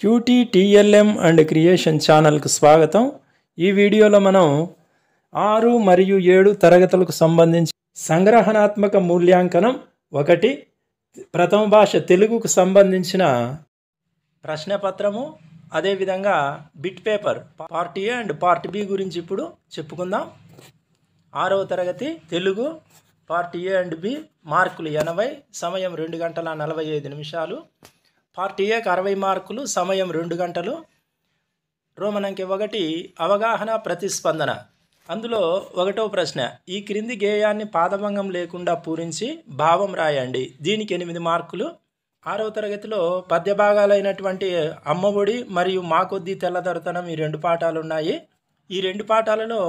cutie TLM and creation ఛానల్కు స్వాగతం ఈ వీడియోలో మనం ఆరు మరియు ఏడు తరగతులకు సంబంధించి సంగ్రహణాత్మక మూల్యాంకనం ఒకటి ప్రథమ భాష తెలుగుకు సంబంధించిన ప్రశ్నపత్రము అదేవిధంగా bit paper part A and part B గురించి ఇప్పుడు చెప్పుకుందాం ఆరవ తరగతి Telugu part A and B మార్కులు ఎనభై సమయం రెండు గంటల నలభై ఐదు నిమిషాలు పార్ట్ ఏకి అరవై మార్కులు సమయం రెండు గంటలు రోమన్ అంకె ఒకటి అవగాహన ప్రతిస్పందన అందులో ఒకటో ప్రశ్న ఈ క్రింది గేయాన్ని పాదభంగం లేకుండా పూరించి భావం రాయండి దీనికి ఎనిమిది మార్కులు ఆరవ తరగతిలో పద్య అమ్మఒడి మరియు మాకొద్దీ తెల్లదొరతనం ఈ రెండు పాఠాలు ఉన్నాయి ఈ రెండు పాఠాలలో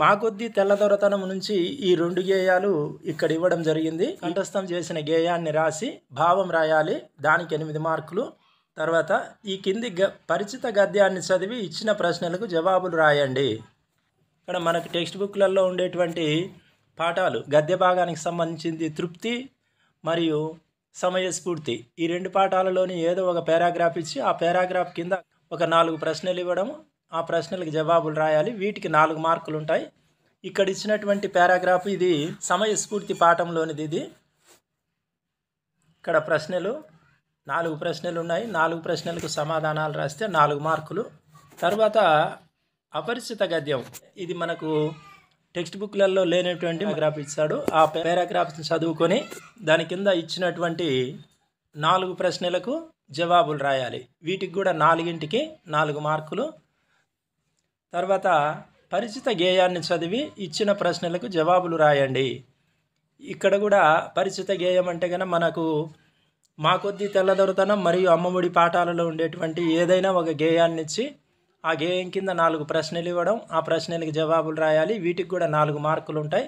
మా కొద్దీ తెల్లదొరతనం నుంచి ఈ రెండు గేయాలు ఇక్కడ ఇవ్వడం జరిగింది కంఠస్థం చేసిన గేయాన్ని రాసి భావం రాయాలి దానికి ఎనిమిది మార్కులు తర్వాత ఈ కింది గ పరిచిత గద్యాన్ని చదివి ఇచ్చిన ప్రశ్నలకు జవాబులు రాయండి ఇక్కడ మనకు టెక్స్ట్ బుక్లలో ఉండేటువంటి పాఠాలు గద్య భాగానికి సంబంధించింది తృప్తి మరియు సమయస్ఫూర్తి ఈ రెండు పాఠాలలోని ఏదో ఒక పారాగ్రాఫ్ ఇచ్చి ఆ పారాగ్రాఫ్ కింద ఒక నాలుగు ప్రశ్నలు ఇవ్వడం ఆ ప్రశ్నలకు జవాబులు రాయాలి వీటికి నాలుగు మార్కులు ఉంటాయి ఇక్కడ ఇచ్చినటువంటి పారాగ్రాఫ్ ఇది సమయస్ఫూర్తి పాఠంలోనిది ఇది ఇక్కడ ప్రశ్నలు నాలుగు ప్రశ్నలు ఉన్నాయి నాలుగు ప్రశ్నలకు సమాధానాలు రాస్తే నాలుగు మార్కులు తర్వాత అపరిచిత గద్యం ఇది మనకు టెక్స్ట్ బుక్లలో లేనటువంటి పారాగ్రాఫ్ ఇచ్చాడు ఆ పారాగ్రాఫ్ చదువుకొని దాని కింద ఇచ్చినటువంటి నాలుగు ప్రశ్నలకు జవాబులు రాయాలి వీటికి కూడా నాలుగింటికి నాలుగు మార్కులు తర్వాత పరిచిత గేయాన్ని చదివి ఇచ్చిన ప్రశ్నలకు జవాబులు రాయండి ఇక్కడ కూడా పరిచిత గేయం అంటే కనుక మనకు మా కొద్ది తెల్లదొరతనం మరియు అమ్మఒడి పాఠాలలో ఉండేటువంటి ఏదైనా ఒక గేయాన్ని ఇచ్చి ఆ గేయం కింద నాలుగు ప్రశ్నలు ఇవ్వడం ఆ ప్రశ్నలకు జవాబులు రాయాలి వీటికి కూడా నాలుగు మార్కులు ఉంటాయి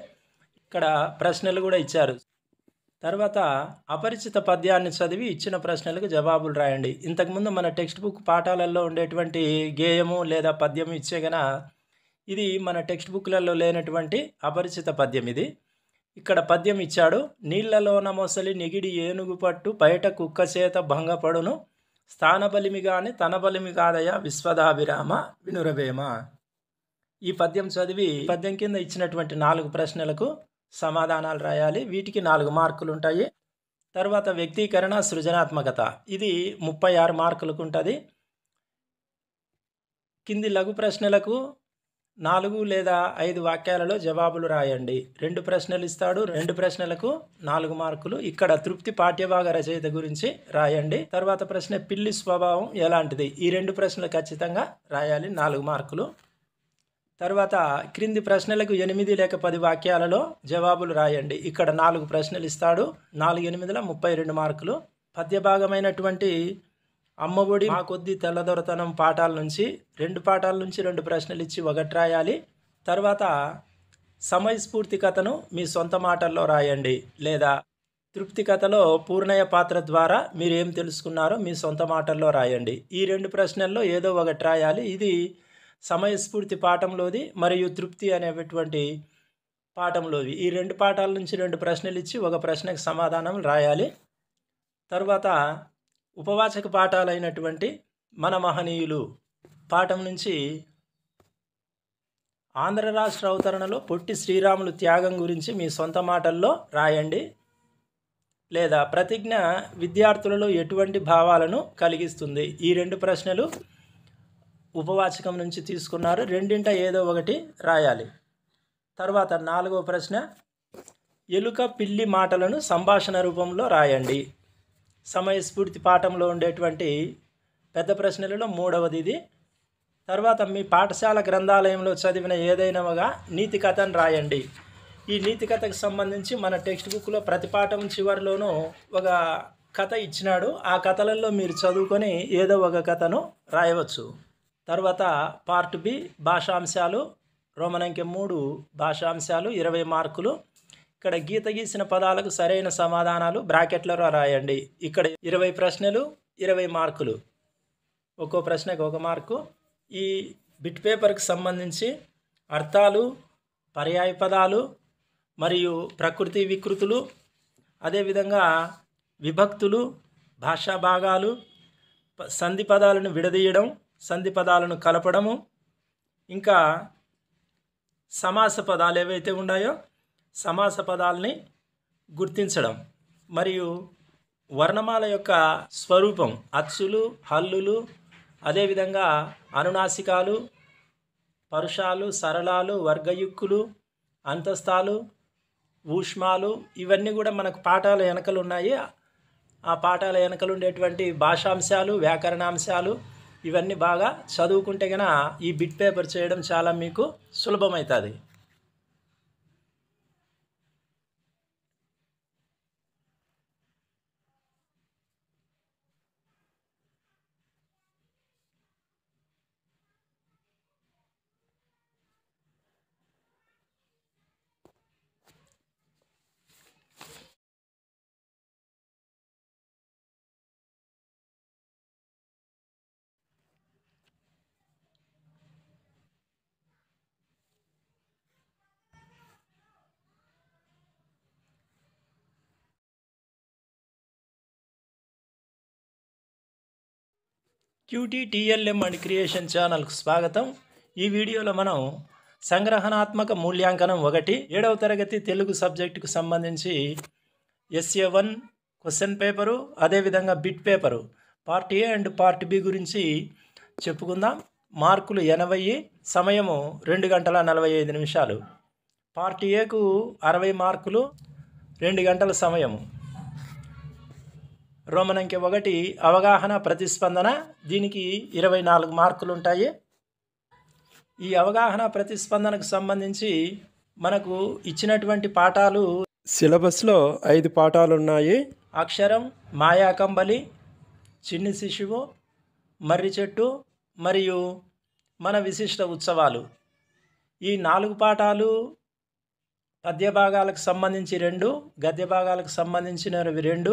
ఇక్కడ ప్రశ్నలు కూడా ఇచ్చారు తర్వాత అపరిచిత పద్యాన్ని చదివి ఇచ్చిన ప్రశ్నలకు జవాబులు రాయండి ఇంతకుముందు మన టెక్స్ట్ బుక్ పాఠాలలో ఉండేటువంటి గేయము లేదా పద్యము ఇచ్చే గన ఇది మన టెక్స్ట్ బుక్లలో లేనటువంటి అపరిచిత పద్యం ఇది ఇక్కడ పద్యం ఇచ్చాడు నీళ్లలోన మొసలి నిగిడి ఏనుగు పట్టు బయట కుక్క చేత భంగపడును స్థానబలిమి గాని తన బలిమి కాదయ విశ్వదాభిరామ వినురవేమ ఈ పద్యం చదివి పద్యం కింద ఇచ్చినటువంటి నాలుగు ప్రశ్నలకు సమాధానాలు రాయాలి వీటికి నాలుగు మార్కులు ఉంటాయి తర్వాత వ్యక్తీకరణ సృజనాత్మకత ఇది ముప్పై ఆరు మార్కులకు ఉంటుంది కింది లఘు ప్రశ్నలకు నాలుగు లేదా ఐదు వాక్యాలలో జవాబులు రాయండి రెండు ప్రశ్నలు ఇస్తాడు రెండు ప్రశ్నలకు నాలుగు మార్కులు ఇక్కడ తృప్తి పాఠ్యభాగ రచయిత గురించి రాయండి తర్వాత ప్రశ్న పిల్లి స్వభావం ఎలాంటిది ఈ రెండు ప్రశ్నలు ఖచ్చితంగా రాయాలి నాలుగు మార్కులు తర్వాత క్రింది ప్రశ్నలకు ఎనిమిది లేక పది వాక్యాలలో జవాబులు రాయండి ఇక్కడ నాలుగు ప్రశ్నలు ఇస్తాడు నాలుగు ఎనిమిదిల ముప్పై రెండు మార్కులు పద్యభాగమైనటువంటి అమ్మఒడి మా కొద్ది తెల్లదొరతనం పాఠాల నుంచి రెండు పాఠాల నుంచి రెండు ప్రశ్నలు ఇచ్చి ఒకటి రాయాలి తర్వాత సమయస్ఫూర్తి కథను మీ సొంత మాటల్లో రాయండి లేదా తృప్తి కథలో పూర్ణయ పాత్ర ద్వారా మీరు ఏం తెలుసుకున్నారో మీ సొంత మాటల్లో రాయండి ఈ రెండు ప్రశ్నల్లో ఏదో ఒకటి రాయాలి ఇది సమయస్ఫూర్తి పాఠంలోది మరియు తృప్తి అనేటువంటి పాఠంలోది ఈ రెండు పాఠాల నుంచి రెండు ప్రశ్నలు ఇచ్చి ఒక ప్రశ్నకు సమాధానం రాయాలి తర్వాత ఉపవాచక పాఠాలైనటువంటి మన మహనీయులు పాఠం నుంచి ఆంధ్ర రాష్ట్ర అవతరణలో పొట్టి శ్రీరాములు త్యాగం గురించి మీ సొంత మాటల్లో రాయండి లేదా ప్రతిజ్ఞ విద్యార్థులలో ఎటువంటి భావాలను కలిగిస్తుంది ఈ రెండు ప్రశ్నలు ఉపవాచకం నుంచి తీసుకున్నారు రెండింట ఏదో ఒకటి రాయాలి తర్వాత నాలుగో ప్రశ్న ఎలుక పిల్లి మాటలను సంభాషణ రూపంలో రాయండి సమయస్ఫూర్తి పాఠంలో ఉండేటువంటి పెద్ద ప్రశ్నలలో మూడవది ఇది తర్వాత మీ పాఠశాల గ్రంథాలయంలో చదివిన ఒక నీతి కథను రాయండి ఈ నీతి కథకు సంబంధించి మన టెక్స్ట్ బుక్లో ప్రతి పాఠం చివరిలోనూ ఒక కథ ఇచ్చినాడు ఆ కథలలో మీరు చదువుకొని ఏదో ఒక కథను రాయవచ్చు తర్వాత పార్ట్ బి భాషాంశాలు రోమనంకె మూడు భాషాంశాలు ఇరవై మార్కులు ఇక్కడ గీత గీసిన పదాలకు సరైన సమాధానాలు బ్రాకెట్లలో రాయండి ఇక్కడ ఇరవై ప్రశ్నలు ఇరవై మార్కులు ఒక్కో ప్రశ్నకు ఒక మార్కు ఈ బిట్ పేపర్కి సంబంధించి అర్థాలు పర్యాయ పదాలు మరియు ప్రకృతి వికృతులు అదేవిధంగా విభక్తులు భాషా భాగాలు సంధి పదాలను విడదీయడం సంధి పదాలను కలపడము ఇంకా సమాస పదాలు ఏవైతే ఉన్నాయో సమాస పదాలని గుర్తించడం మరియు వర్ణమాల యొక్క స్వరూపం అచ్చులు హల్లులు అదేవిధంగా అనునాసికాలు పరుషాలు సరళాలు వర్గయుక్కులు అంతస్తాలు ఊష్మాలు ఇవన్నీ కూడా మనకు పాఠాల వెనకలు ఉన్నాయి ఆ పాఠాల వెనకలు ఉండేటువంటి భాషాంశాలు వ్యాకరణాంశాలు ఇవన్నీ బాగా చదువుకుంటే కన ఈ బిట్ పేపర్ చేయడం చాలా మీకు సులభమవుతుంది క్యూటీ అండ్ క్రియేషన్ ఛానల్కు స్వాగతం ఈ వీడియోలో మనం సంగ్రహణాత్మక మూల్యాంకనం ఒకటి ఏడవ తరగతి తెలుగు సబ్జెక్టుకు సంబంధించి ఎస్ఏ వన్ క్వశ్చన్ పేపరు అదేవిధంగా bit paper part A and part B గురించి చెప్పుకుందాం మార్కులు ఎనభై సమయము రెండు గంటల నలభై ఐదు నిమిషాలు పార్ట్ ఏకు అరవై మార్కులు రెండు గంటల సమయము రోమన్ అంకె ఒకటి అవగాహన ప్రతిస్పందన దీనికి ఇరవై నాలుగు మార్కులు ఉంటాయి ఈ అవగాహన ప్రతిస్పందనకు సంబంధించి మనకు ఇచ్చినటువంటి పాఠాలు సిలబస్లో ఐదు పాఠాలు ఉన్నాయి అక్షరం మాయాకంబలి చిన్ని శిశువు మర్రి చెట్టు మరియు మన విశిష్ట ఉత్సవాలు ఈ నాలుగు పాఠాలు పద్య భాగాలకు సంబంధించి రెండు గద్య భాగాలకు సంబంధించినవి రెండు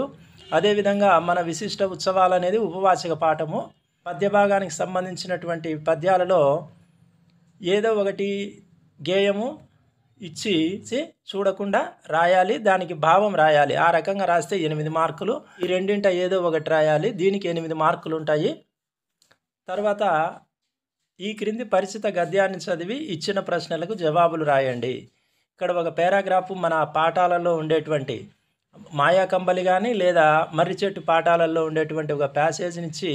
అదేవిధంగా మన విశిష్ట ఉత్సవాలు అనేది ఉపవాసిక పాఠము పద్యభాగానికి భాగానికి సంబంధించినటువంటి పద్యాలలో ఏదో ఒకటి గేయము ఇచ్చి చూడకుండా రాయాలి దానికి భావం రాయాలి ఆ రకంగా రాస్తే ఎనిమిది మార్కులు ఈ రెండింట ఏదో ఒకటి రాయాలి దీనికి ఎనిమిది మార్కులు ఉంటాయి తర్వాత ఈ క్రింది పరిచిత గద్యాన్ని చదివి ఇచ్చిన ప్రశ్నలకు జవాబులు రాయండి ఇక్కడ ఒక పారాగ్రాఫ్ మన పాఠాలలో ఉండేటువంటి మాయా కంబలి కానీ లేదా మర్రి చెట్టు పాఠాలలో ఉండేటువంటి ఒక నుంచి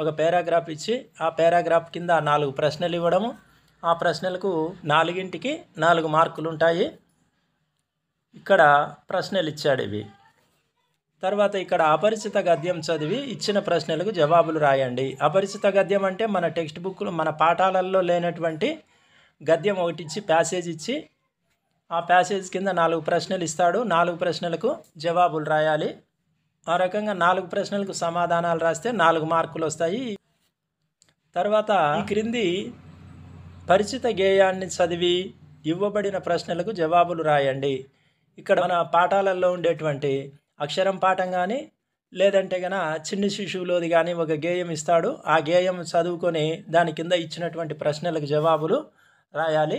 ఒక పారాగ్రాఫ్ ఇచ్చి ఆ పారాగ్రాఫ్ కింద నాలుగు ప్రశ్నలు ఇవ్వడము ఆ ప్రశ్నలకు నాలుగింటికి నాలుగు మార్కులు ఉంటాయి ఇక్కడ ప్రశ్నలు ఇచ్చాడు ఇవి తర్వాత ఇక్కడ అపరిచిత గద్యం చదివి ఇచ్చిన ప్రశ్నలకు జవాబులు రాయండి అపరిచిత గద్యం అంటే మన టెక్స్ట్ బుక్లు మన పాఠాలలో లేనటువంటి గద్యం ఒకటిచ్చి ప్యాసేజ్ ఇచ్చి ఆ ప్యాసేజ్ కింద నాలుగు ప్రశ్నలు ఇస్తాడు నాలుగు ప్రశ్నలకు జవాబులు రాయాలి ఆ రకంగా నాలుగు ప్రశ్నలకు సమాధానాలు రాస్తే నాలుగు మార్కులు వస్తాయి తర్వాత ఈ క్రింది పరిచిత గేయాన్ని చదివి ఇవ్వబడిన ప్రశ్నలకు జవాబులు రాయండి ఇక్కడ మన పాఠాలలో ఉండేటువంటి అక్షరం పాఠం కానీ లేదంటే గన చిన్న శిశువులోది కానీ ఒక గేయం ఇస్తాడు ఆ గేయం చదువుకొని దాని కింద ఇచ్చినటువంటి ప్రశ్నలకు జవాబులు రాయాలి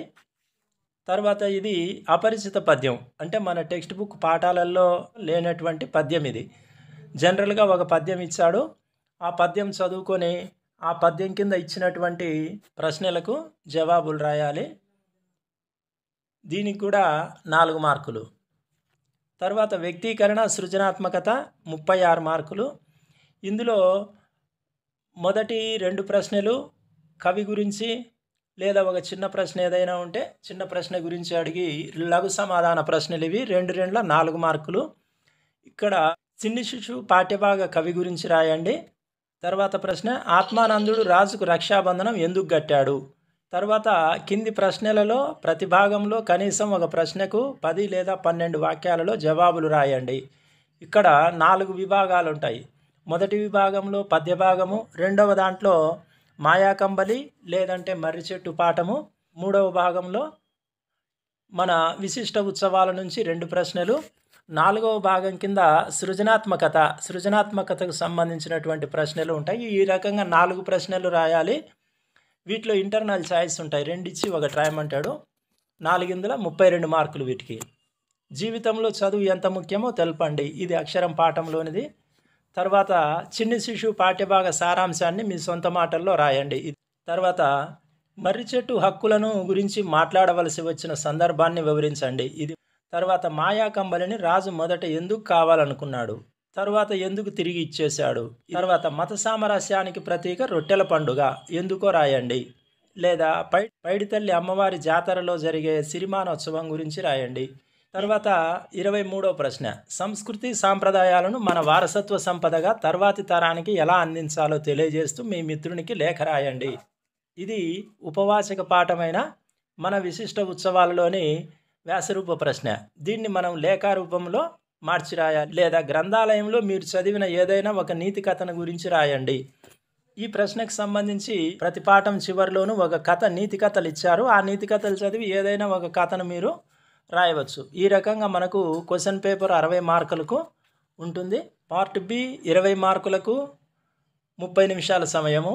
తర్వాత ఇది అపరిచిత పద్యం అంటే మన టెక్స్ట్ బుక్ పాఠాలలో లేనటువంటి పద్యం ఇది జనరల్గా ఒక పద్యం ఇచ్చాడు ఆ పద్యం చదువుకొని ఆ పద్యం కింద ఇచ్చినటువంటి ప్రశ్నలకు జవాబులు రాయాలి దీనికి కూడా నాలుగు మార్కులు తర్వాత వ్యక్తీకరణ సృజనాత్మకత ముప్పై ఆరు మార్కులు ఇందులో మొదటి రెండు ప్రశ్నలు కవి గురించి లేదా ఒక చిన్న ప్రశ్న ఏదైనా ఉంటే చిన్న ప్రశ్న గురించి అడిగి లఘు సమాధాన ప్రశ్నలు ఇవి రెండు రెండుల నాలుగు మార్కులు ఇక్కడ చిన్ని శిశు పాఠ్యభాగ కవి గురించి రాయండి తర్వాత ప్రశ్న ఆత్మానందుడు రాజుకు రక్షాబంధనం ఎందుకు కట్టాడు తర్వాత కింది ప్రశ్నలలో ప్రతి భాగంలో కనీసం ఒక ప్రశ్నకు పది లేదా పన్నెండు వాక్యాలలో జవాబులు రాయండి ఇక్కడ నాలుగు విభాగాలు ఉంటాయి మొదటి విభాగంలో పద్య భాగము రెండవ దాంట్లో మాయాకంబలి లేదంటే మర్రి చెట్టు పాఠము మూడవ భాగంలో మన విశిష్ట ఉత్సవాల నుంచి రెండు ప్రశ్నలు నాలుగవ భాగం కింద సృజనాత్మకత సృజనాత్మకతకు సంబంధించినటువంటి ప్రశ్నలు ఉంటాయి ఈ రకంగా నాలుగు ప్రశ్నలు రాయాలి వీటిలో ఇంటర్నల్ ఛాయిస్ ఉంటాయి రెండిచ్చి ఒకటి రాయమంటాడు నాలుగిందుల ముప్పై రెండు మార్కులు వీటికి జీవితంలో చదువు ఎంత ముఖ్యమో తెలపండి ఇది అక్షరం పాఠంలోనిది తర్వాత చిన్ని శిశువు పాఠ్యభాగ సారాంశాన్ని మీ సొంత మాటల్లో రాయండి తర్వాత మర్రి చెట్టు హక్కులను గురించి మాట్లాడవలసి వచ్చిన సందర్భాన్ని వివరించండి ఇది తర్వాత మాయా కంబలిని రాజు మొదట ఎందుకు కావాలనుకున్నాడు తర్వాత ఎందుకు తిరిగి ఇచ్చేశాడు తర్వాత మత సామరస్యానికి ప్రతీక రొట్టెల పండుగ ఎందుకో రాయండి లేదా పై పైడితల్లి అమ్మవారి జాతరలో జరిగే సిరిమానోత్సవం గురించి రాయండి తర్వాత ఇరవై మూడో ప్రశ్న సంస్కృతి సాంప్రదాయాలను మన వారసత్వ సంపదగా తర్వాతి తరానికి ఎలా అందించాలో తెలియజేస్తూ మీ మిత్రునికి లేఖ రాయండి ఇది ఉపవాసక పాఠమైన మన విశిష్ట ఉత్సవాలలోని వ్యాసరూప ప్రశ్న దీన్ని మనం లేఖారూపంలో మార్చి రాయాలి లేదా గ్రంథాలయంలో మీరు చదివిన ఏదైనా ఒక నీతి కథను గురించి రాయండి ఈ ప్రశ్నకు సంబంధించి ప్రతి పాఠం చివరిలోనూ ఒక కథ నీతి కథలు ఇచ్చారు ఆ నీతి కథలు చదివి ఏదైనా ఒక కథను మీరు రాయవచ్చు ఈ రకంగా మనకు క్వశ్చన్ పేపర్ అరవై మార్కులకు ఉంటుంది పార్ట్ బి ఇరవై మార్కులకు ముప్పై నిమిషాల సమయము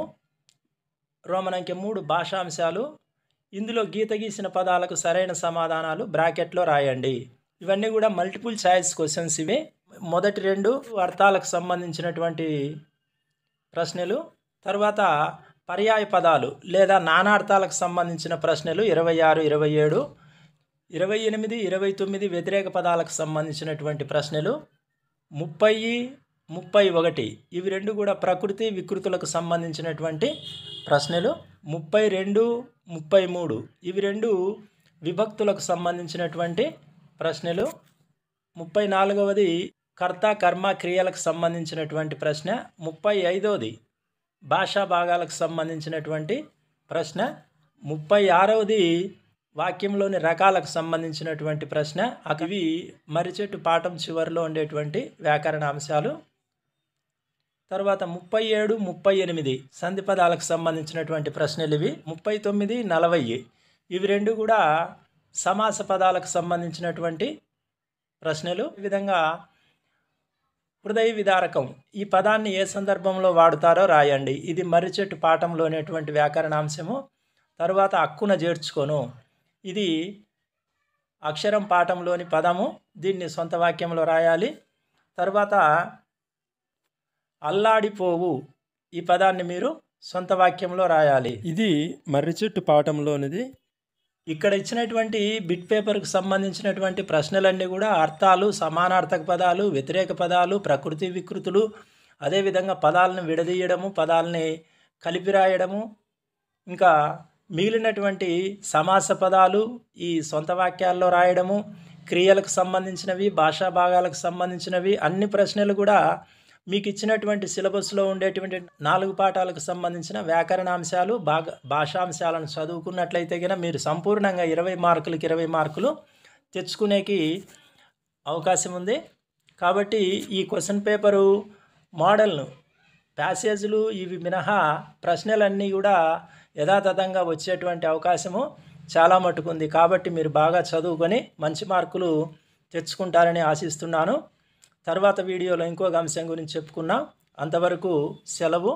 రోమనంకి మూడు భాషాంశాలు ఇందులో గీత గీసిన పదాలకు సరైన సమాధానాలు బ్రాకెట్లో రాయండి ఇవన్నీ కూడా మల్టిపుల్ ఛాయిస్ క్వశ్చన్స్ ఇవి మొదటి రెండు అర్థాలకు సంబంధించినటువంటి ప్రశ్నలు తర్వాత పర్యాయ పదాలు లేదా నానార్థాలకు సంబంధించిన ప్రశ్నలు ఇరవై ఆరు ఇరవై ఏడు ఇరవై ఎనిమిది ఇరవై తొమ్మిది వ్యతిరేక పదాలకు సంబంధించినటువంటి ప్రశ్నలు ముప్పై ముప్పై ఒకటి ఇవి రెండు కూడా ప్రకృతి వికృతులకు సంబంధించినటువంటి ప్రశ్నలు ముప్పై రెండు ముప్పై మూడు ఇవి రెండు విభక్తులకు సంబంధించినటువంటి ప్రశ్నలు ముప్పై నాలుగవది కర్త కర్మ క్రియలకు సంబంధించినటువంటి ప్రశ్న ముప్పై ఐదవది భాషా భాగాలకు సంబంధించినటువంటి ప్రశ్న ముప్పై ఆరవది వాక్యంలోని రకాలకు సంబంధించినటువంటి ప్రశ్న అవి మరిచెట్టు పాఠం చివరిలో ఉండేటువంటి వ్యాకరణ అంశాలు తర్వాత ముప్పై ఏడు ముప్పై ఎనిమిది సంధి పదాలకు సంబంధించినటువంటి ప్రశ్నలు ఇవి ముప్పై తొమ్మిది నలభై ఇవి రెండు కూడా సమాస పదాలకు సంబంధించినటువంటి ప్రశ్నలు ఈ విధంగా హృదయ విదారకం ఈ పదాన్ని ఏ సందర్భంలో వాడుతారో రాయండి ఇది మర్రిచెట్టు పాఠంలోనేటువంటి వ్యాకరణాంశము తర్వాత అక్కున చేర్చుకొను ఇది అక్షరం పాఠంలోని పదము దీన్ని సొంత వాక్యంలో రాయాలి తర్వాత అల్లాడిపోవు ఈ పదాన్ని మీరు సొంత వాక్యంలో రాయాలి ఇది మర్రి చెట్టు పాఠంలోనిది ఇక్కడ ఇచ్చినటువంటి బిట్ పేపర్కు సంబంధించినటువంటి ప్రశ్నలన్నీ కూడా అర్థాలు సమానార్థక పదాలు వ్యతిరేక పదాలు ప్రకృతి వికృతులు అదేవిధంగా పదాలను విడదీయడము పదాలని కలిపి రాయడము ఇంకా మిగిలినటువంటి సమాస పదాలు ఈ సొంత వాక్యాల్లో రాయడము క్రియలకు సంబంధించినవి భాషా భాగాలకు సంబంధించినవి అన్ని ప్రశ్నలు కూడా మీకు ఇచ్చినటువంటి సిలబస్లో ఉండేటువంటి నాలుగు పాఠాలకు సంబంధించిన వ్యాకరణాంశాలు భాగ భాషాంశాలను చదువుకున్నట్లయితే కనుక మీరు సంపూర్ణంగా ఇరవై మార్కులకి ఇరవై మార్కులు తెచ్చుకునేకి అవకాశం ఉంది కాబట్టి ఈ క్వశ్చన్ పేపరు మోడల్ను ప్యాసేజ్లు ఇవి మినహా ప్రశ్నలన్నీ కూడా యథాతథంగా వచ్చేటువంటి అవకాశము చాలా మట్టుకుంది కాబట్టి మీరు బాగా చదువుకొని మంచి మార్కులు తెచ్చుకుంటారని ఆశిస్తున్నాను తర్వాత వీడియోలో ఇంకొక అంశం గురించి చెప్పుకున్నాం అంతవరకు సెలవు